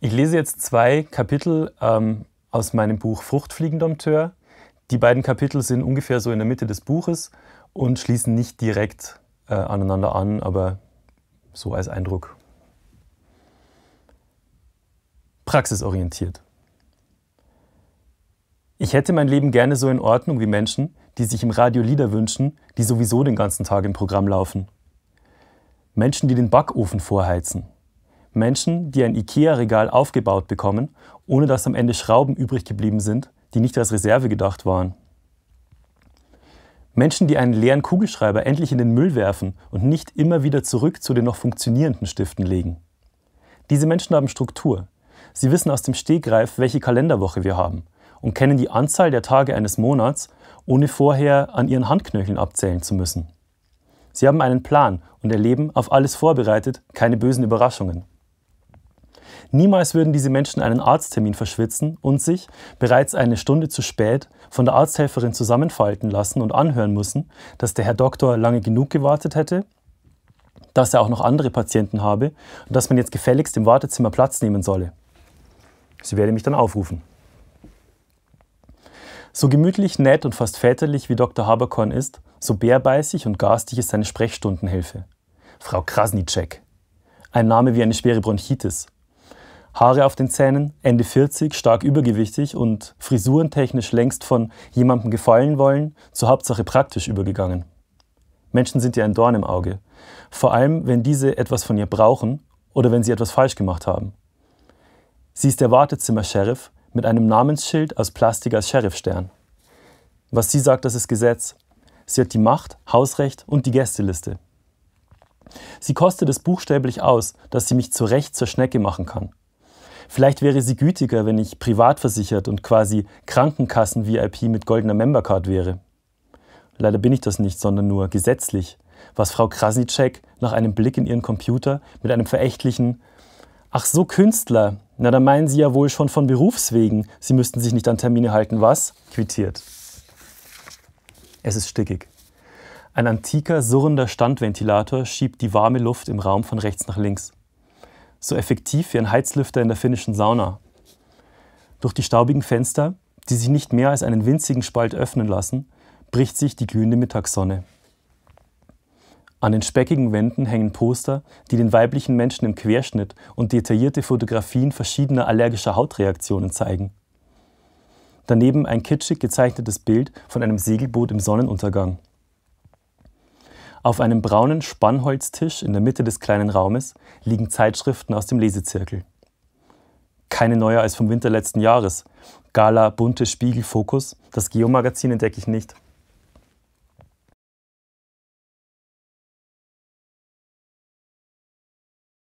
Ich lese jetzt zwei Kapitel ähm, aus meinem Buch Fruchtfliegendompteur. Die beiden Kapitel sind ungefähr so in der Mitte des Buches und schließen nicht direkt äh, aneinander an, aber so als Eindruck. Praxisorientiert. Ich hätte mein Leben gerne so in Ordnung wie Menschen, die sich im Radio Lieder wünschen, die sowieso den ganzen Tag im Programm laufen. Menschen, die den Backofen vorheizen Menschen, die ein IKEA-Regal aufgebaut bekommen, ohne dass am Ende Schrauben übrig geblieben sind, die nicht als Reserve gedacht waren. Menschen, die einen leeren Kugelschreiber endlich in den Müll werfen und nicht immer wieder zurück zu den noch funktionierenden Stiften legen. Diese Menschen haben Struktur. Sie wissen aus dem Stegreif, welche Kalenderwoche wir haben und kennen die Anzahl der Tage eines Monats, ohne vorher an ihren Handknöcheln abzählen zu müssen. Sie haben einen Plan und erleben auf alles vorbereitet, keine bösen Überraschungen. Niemals würden diese Menschen einen Arzttermin verschwitzen und sich, bereits eine Stunde zu spät, von der Arzthelferin zusammenfalten lassen und anhören müssen, dass der Herr Doktor lange genug gewartet hätte, dass er auch noch andere Patienten habe und dass man jetzt gefälligst im Wartezimmer Platz nehmen solle. Sie werde mich dann aufrufen. So gemütlich, nett und fast väterlich wie Dr. Haberkorn ist, so bärbeißig und garstig ist seine Sprechstundenhilfe. Frau Krasnitschek. Ein Name wie eine schwere Bronchitis. Haare auf den Zähnen, Ende 40, stark übergewichtig und frisurentechnisch längst von jemandem gefallen wollen, zur Hauptsache praktisch übergegangen. Menschen sind ja ein Dorn im Auge, vor allem wenn diese etwas von ihr brauchen oder wenn sie etwas falsch gemacht haben. Sie ist der Wartezimmer-Sheriff mit einem Namensschild aus Plastik als Sheriffstern. Was sie sagt, das ist Gesetz. Sie hat die Macht, Hausrecht und die Gästeliste. Sie kostet es buchstäblich aus, dass sie mich zu Recht zur Schnecke machen kann. Vielleicht wäre sie gütiger, wenn ich privat versichert und quasi Krankenkassen-VIP mit goldener Membercard wäre. Leider bin ich das nicht, sondern nur gesetzlich, was Frau Krasicek nach einem Blick in ihren Computer mit einem verächtlichen Ach so Künstler, na da meinen Sie ja wohl schon von Berufswegen, Sie müssten sich nicht an Termine halten, was? quittiert. Es ist stickig. Ein antiker, surrender Standventilator schiebt die warme Luft im Raum von rechts nach links so effektiv wie ein Heizlüfter in der finnischen Sauna. Durch die staubigen Fenster, die sich nicht mehr als einen winzigen Spalt öffnen lassen, bricht sich die glühende Mittagssonne. An den speckigen Wänden hängen Poster, die den weiblichen Menschen im Querschnitt und detaillierte Fotografien verschiedener allergischer Hautreaktionen zeigen. Daneben ein kitschig gezeichnetes Bild von einem Segelboot im Sonnenuntergang. Auf einem braunen Spannholztisch in der Mitte des kleinen Raumes liegen Zeitschriften aus dem Lesezirkel. Keine neuer als vom Winter letzten Jahres. Gala, bunte Spiegel, Fokus. Das Geomagazin entdecke ich nicht.